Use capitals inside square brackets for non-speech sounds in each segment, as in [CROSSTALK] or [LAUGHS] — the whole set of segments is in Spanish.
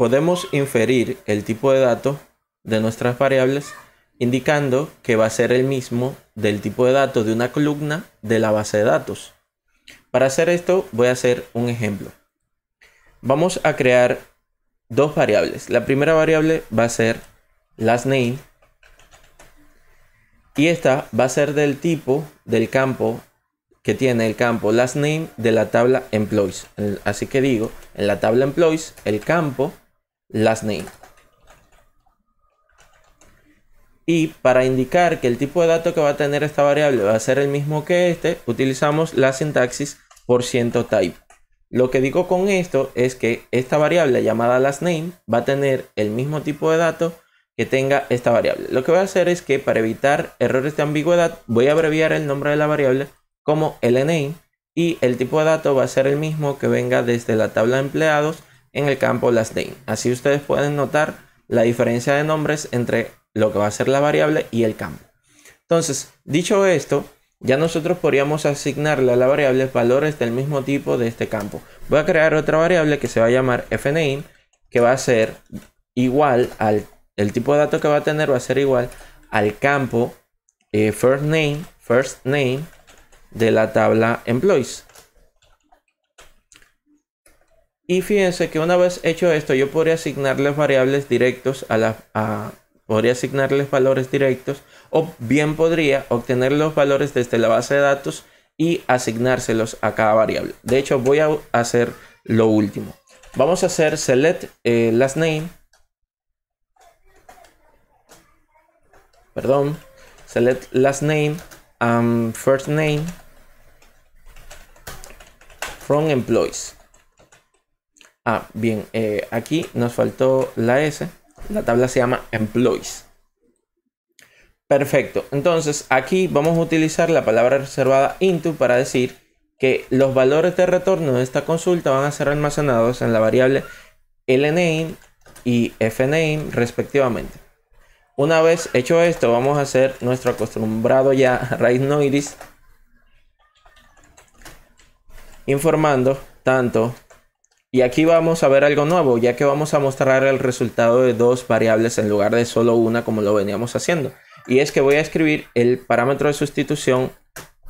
Podemos inferir el tipo de datos de nuestras variables indicando que va a ser el mismo del tipo de datos de una columna de la base de datos. Para hacer esto voy a hacer un ejemplo. Vamos a crear dos variables. La primera variable va a ser lastName y esta va a ser del tipo del campo que tiene el campo lastName de la tabla employees. Así que digo, en la tabla employees el campo lastname name. Y para indicar que el tipo de dato que va a tener esta variable va a ser el mismo que este, utilizamos la sintaxis por ciento type. Lo que digo con esto es que esta variable llamada lastName va a tener el mismo tipo de dato que tenga esta variable. Lo que voy a hacer es que para evitar errores de ambigüedad voy a abreviar el nombre de la variable como lname y el tipo de dato va a ser el mismo que venga desde la tabla de empleados en el campo last name. Así ustedes pueden notar la diferencia de nombres entre lo que va a ser la variable y el campo. Entonces, dicho esto, ya nosotros podríamos asignarle a la variable valores del mismo tipo de este campo. Voy a crear otra variable que se va a llamar fname, que va a ser igual al, el tipo de dato que va a tener va a ser igual al campo eh, first name, first name de la tabla employees. Y fíjense que una vez hecho esto, yo podría asignarles variables directos a la... podría asignarles valores directos o bien podría obtener los valores desde la base de datos y asignárselos a cada variable. De hecho, voy a hacer lo último. Vamos a hacer select eh, last name. Perdón. Select last name um, first name from employees. Ah, bien, eh, aquí nos faltó la S. La tabla se llama employees. Perfecto, entonces aquí vamos a utilizar la palabra reservada into para decir que los valores de retorno de esta consulta van a ser almacenados en la variable lname y fname respectivamente. Una vez hecho esto, vamos a hacer nuestro acostumbrado ya [LAUGHS] raíz noiris informando tanto y aquí vamos a ver algo nuevo, ya que vamos a mostrar el resultado de dos variables en lugar de solo una como lo veníamos haciendo. Y es que voy a escribir el parámetro de sustitución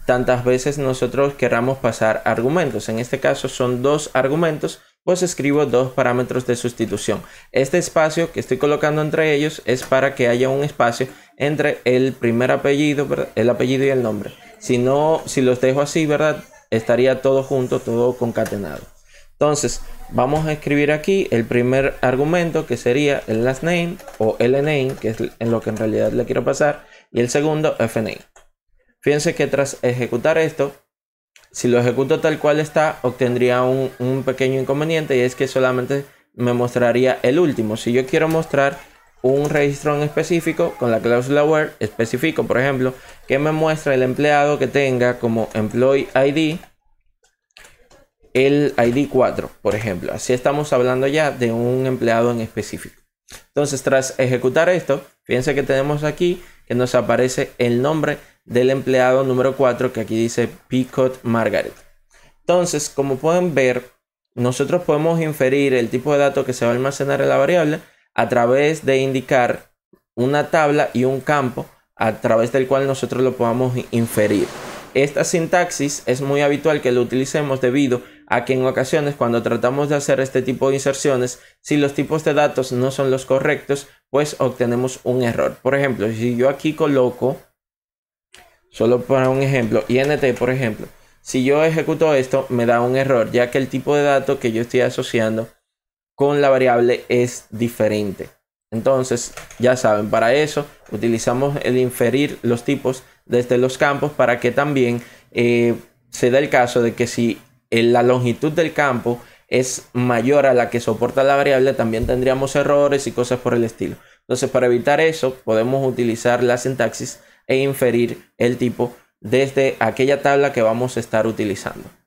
tantas veces nosotros queramos pasar argumentos. En este caso son dos argumentos, pues escribo dos parámetros de sustitución. Este espacio que estoy colocando entre ellos es para que haya un espacio entre el primer apellido, el apellido y el nombre. Si no, si los dejo así, ¿verdad? Estaría todo junto, todo concatenado. Entonces, vamos a escribir aquí el primer argumento que sería el last name o lname, que es en lo que en realidad le quiero pasar, y el segundo fname. Fíjense que tras ejecutar esto, si lo ejecuto tal cual está, obtendría un, pequeño inconveniente y es que solamente me mostraría el último. Si yo quiero mostrar un registro en específico con la cláusula where específico, por ejemplo, que me muestra el empleado que tenga como employee ID el ID 4, por ejemplo. Así estamos hablando ya de un empleado en específico. Entonces, tras ejecutar esto, fíjense que tenemos aquí que nos aparece el nombre del empleado número 4, que aquí dice Picot Margaret. Entonces, como pueden ver, nosotros podemos inferir el tipo de dato que se va a almacenar en la variable a través de indicar una tabla y un campo a través del cual nosotros lo podamos inferir. Esta sintaxis es muy habitual que lo utilicemos debido a en ocasiones cuando tratamos de hacer este tipo de inserciones, si los tipos de datos no son los correctos, pues obtenemos un error. Por ejemplo, si yo aquí coloco, solo para un ejemplo, INT por ejemplo, si yo ejecuto esto me da un error, ya que el tipo de dato que yo estoy asociando con la variable es diferente. Entonces, ya saben, para eso utilizamos el inferir los tipos desde los campos para que también eh, se dé el caso de que si la longitud del campo es mayor a la que soporta la variable, también tendríamos errores y cosas por el estilo. Entonces, para evitar eso, podemos utilizar la sintaxis e inferir el tipo desde aquella tabla que vamos a estar utilizando.